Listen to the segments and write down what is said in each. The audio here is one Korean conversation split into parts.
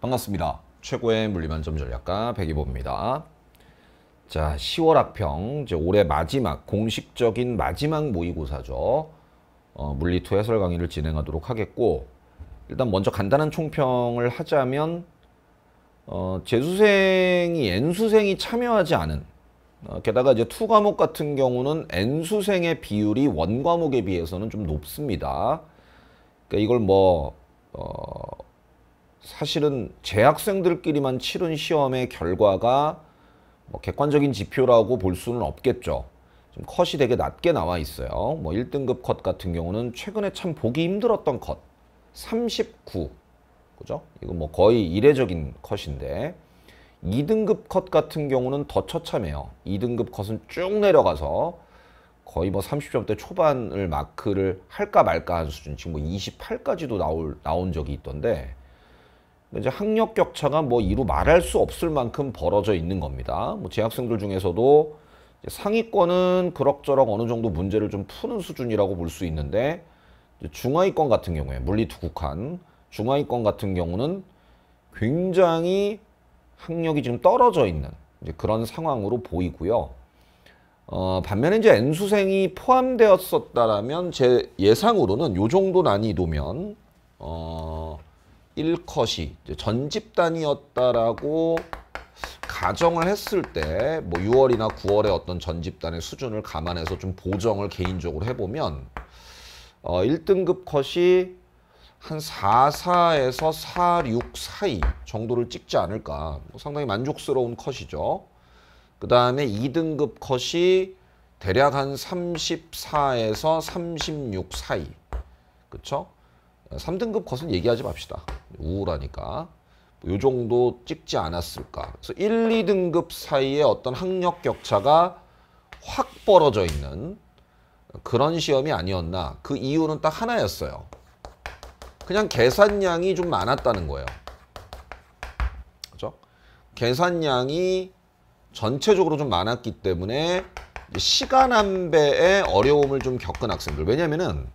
반갑습니다. 최고의 물리만점 전략가 백이보입니다. 자, 10월 학평 이제 올해 마지막 공식적인 마지막 모의고사죠. 어, 물리투 해설 강의를 진행하도록 하겠고 일단 먼저 간단한 총평을 하자면 어, 재수생이 N수생이 참여하지 않은 어, 게다가 이제 투 과목 같은 경우는 N수생의 비율이 원 과목에 비해서는 좀 높습니다. 그러니까 이걸 뭐 어, 사실은 재학생들끼리만 치른 시험의 결과가 뭐 객관적인 지표라고 볼 수는 없겠죠. 좀 컷이 되게 낮게 나와 있어요. 뭐 1등급 컷 같은 경우는 최근에 참 보기 힘들었던 컷 39. 그죠? 이건 뭐 거의 이례적인 컷인데 2등급 컷 같은 경우는 더 처참해요. 2등급 컷은 쭉 내려가서 거의 뭐 30점대 초반을 마크를 할까 말까 한 수준 지금 뭐 28까지도 나올 나온 적이 있던데 이제 학력 격차가 뭐 이루 말할 수 없을 만큼 벌어져 있는 겁니다. 뭐 재학생들 중에서도 상위권은 그럭저럭 어느 정도 문제를 좀 푸는 수준이라고 볼 수 있는데 중하위권 같은 경우에 물리 두국한 중하위권 같은 경우는 굉장히 학력이 지금 떨어져 있는 그런 상황으로 보이고요. 어, 반면에 이제 N수생이 포함되었었다면제 예상으로는 요 정도 난이도면 어, 1컷이 전집 단이었다라고 가정을 했을 때뭐 6월이나 9월에 어떤 전집단의 수준을 감안해서 좀 보정을 개인적으로 해보면 어, 1등급 컷이 한 44에서 46 사이 정도를 찍지 않을까 뭐 상당히 만족스러운 컷이죠 그 다음에 2등급 컷이 대략 한 34에서 36 사이 그쵸? 3등급 컷은 얘기하지 맙시다 우울하니까 요 정도 찍지 않았을까. 그래서 1, 2등급 사이에 어떤 학력 격차가 확 벌어져 있는 그런 시험이 아니었나. 그 이유는 딱 하나였어요. 그냥 계산량이 좀 많았다는 거예요. 그죠? 계산량이 전체적으로 좀 많았기 때문에 시간 안배에 어려움을 좀 겪은 학생들. 왜냐면은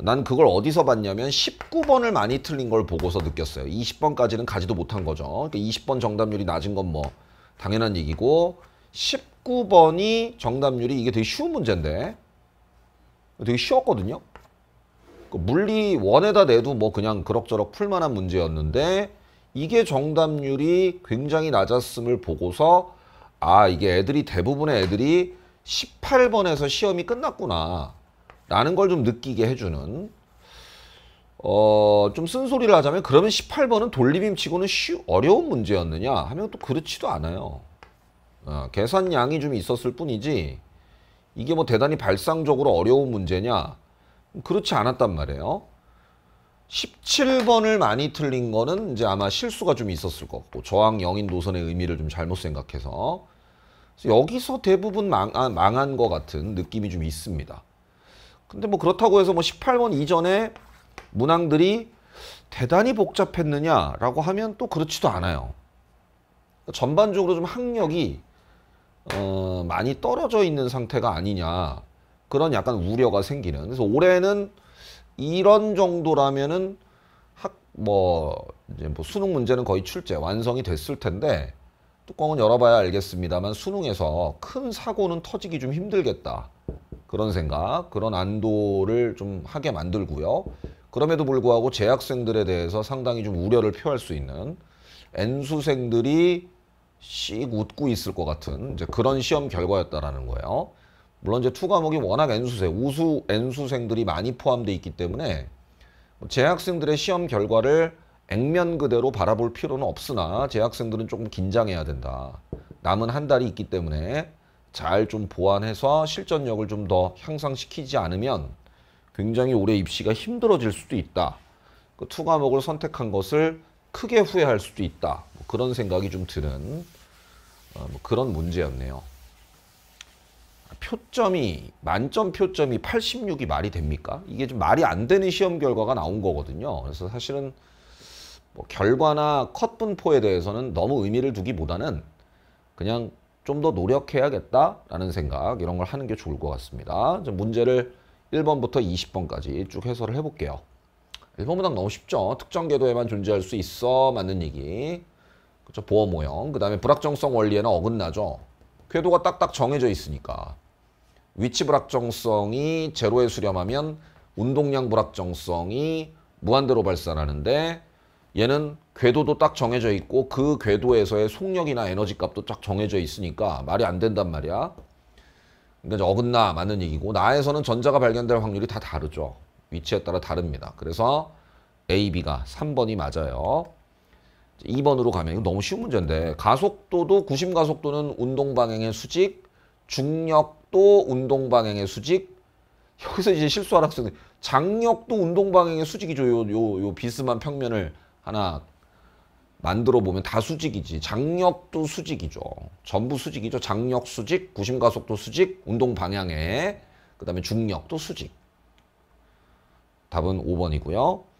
난 그걸 어디서 봤냐면 19번을 많이 틀린 걸 보고서 느꼈어요. 20번까지는 가지도 못한 거죠. 그러니까 20번 정답률이 낮은 건 뭐 당연한 얘기고 19번이 정답률이 이게 되게 쉬운 문제인데 되게 쉬웠거든요. 그 물리 원에다 내도 뭐 그냥 그럭저럭 풀만한 문제였는데 이게 정답률이 굉장히 낮았음을 보고서 아 이게 애들이 대부분의 애들이 18번에서 시험이 끝났구나. 라는 걸 좀 느끼게 해주는 어, 좀 쓴소리를 하자면 그러면 18번은 돌리빔 치고는 쉬, 어려운 문제였느냐 하면 또 그렇지도 않아요. 어, 계산량이 좀 있었을 뿐이지 이게 뭐 대단히 발상적으로 어려운 문제냐 그렇지 않았단 말이에요. 17번을 많이 틀린 거는 이제 아마 실수가 좀 있었을 것 같고 저항 영인 노선의 의미를 좀 잘못 생각해서 여기서 대부분 망, 아, 망한 것 같은 느낌이 좀 있습니다. 근데 뭐 그렇다고 해서 뭐1 8번 이전에 문항들이 대단히 복잡했느냐라고 하면 또 그렇지도 않아요. 전반적으로 좀 학력이 어, 많이 떨어져 있는 상태가 아니냐 그런 약간 우려가 생기는 그래서 올해는 이런 정도라면은 학 뭐 이제 뭐 수능 문제는 거의 출제 완성이 됐을 텐데 뚜껑은 열어봐야 알겠습니다만 수능에서 큰 사고는 터지기 좀 힘들겠다 그런 생각, 그런 안도를 좀 하게 만들고요. 그럼에도 불구하고 재학생들에 대해서 상당히 좀 우려를 표할 수 있는 N수생들이 씩 웃고 있을 것 같은 이제 그런 시험 결과였다라는 거예요. 물론 이제 투 과목이 워낙 N수생, 우수 N수생들이 많이 포함되어 있기 때문에 뭐 재학생들의 시험 결과를 액면 그대로 바라볼 필요는 없으나 재학생들은 조금 긴장해야 된다. 남은 한 달이 있기 때문에 잘좀 보완해서 실전력을 좀 더 향상시키지 않으면 굉장히 올해 입시가 힘들어질 수도 있다. 그투 과목을 선택한 것을 크게 후회할 수도 있다. 뭐 그런 생각이 좀 드는 어, 뭐 그런 문제였네요. 표점이 만점 표점이 86이 말이 됩니까? 이게 좀 말이 안 되는 시험 결과가 나온 거거든요. 그래서 사실은 뭐 결과나 컷 분포에 대해서는 너무 의미를 두기보다는 그냥 좀더 노력해야겠다라는 생각 이런 걸 하는 게 좋을 것 같습니다. 문제를 1번부터 20번까지 쭉 해설을 해볼게요. 1번보다 너무 쉽죠. 특정 궤도에만 존재할 수 있어 맞는 얘기. 그렇죠. 보어 모형. 그 다음에 불확정성 원리에는 어긋나죠. 궤도가 딱딱 정해져 있으니까. 위치 불확정성이 제로에 수렴하면 운동량 불확정성이 무한대로 발산하는데 얘는 궤도도 딱 정해져 있고 그 궤도에서의 속력이나 에너지 값도 딱 정해져 있으니까 말이 안 된단 말이야. 그러니까 어긋나 맞는 얘기고 나에서는 전자가 발견될 확률이 다 다르죠. 위치에 따라 다릅니다. 그래서 A, B가 3번이 맞아요. 2번으로 가면 이거 너무 쉬운 문제인데 가속도도 구심 가속도는 운동 방향의 수직, 중력도 운동 방향의 수직. 여기서 이제 실수할 학생들 장력도 운동 방향의 수직이죠. 요요요 비스만 평면을 하나 만들어 보면 다 수직이지. 장력도 수직이죠. 전부 수직이죠. 장력 수직, 구심 가속도 수직, 운동 방향에 그다음에 중력도 수직. 답은 5번이고요.